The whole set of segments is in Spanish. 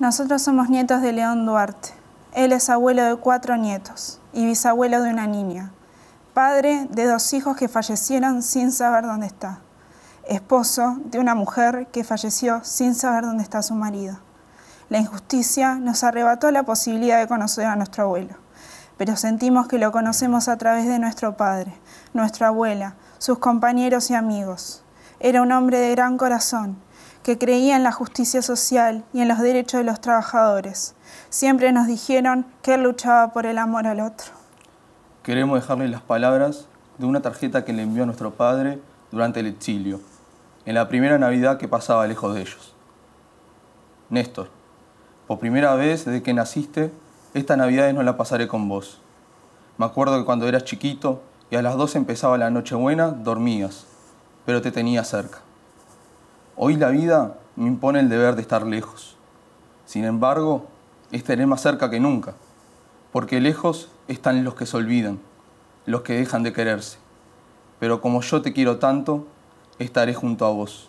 Nosotros somos nietos de León Duarte. Él es abuelo de cuatro nietos y bisabuelo de una niña. Padre de dos hijos que fallecieron sin saber dónde está. Esposo de una mujer que falleció sin saber dónde está su marido. La injusticia nos arrebató la posibilidad de conocer a nuestro abuelo, pero sentimos que lo conocemos a través de nuestro padre, nuestra abuela, sus compañeros y amigos. Era un hombre de gran corazón que creía en la justicia social y en los derechos de los trabajadores. Siempre nos dijeron que él luchaba por el amor al otro. Queremos dejarle las palabras de una tarjeta que le envió nuestro padre durante el exilio, en la primera Navidad que pasaba lejos de ellos. Néstor, por primera vez desde que naciste, esta Navidad no la pasaré con vos. Me acuerdo que cuando eras chiquito y a las 12 empezaba la Nochebuena, dormías, pero te tenía cerca. Hoy la vida me impone el deber de estar lejos. Sin embargo, estaré más cerca que nunca, porque lejos están los que se olvidan, los que dejan de quererse. Pero como yo te quiero tanto, estaré junto a vos,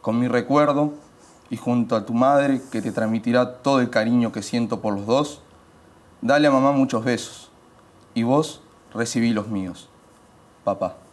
con mi recuerdo y junto a tu madre que te transmitirá todo el cariño que siento por los dos. Dale a mamá muchos besos y vos recibí los míos, papá.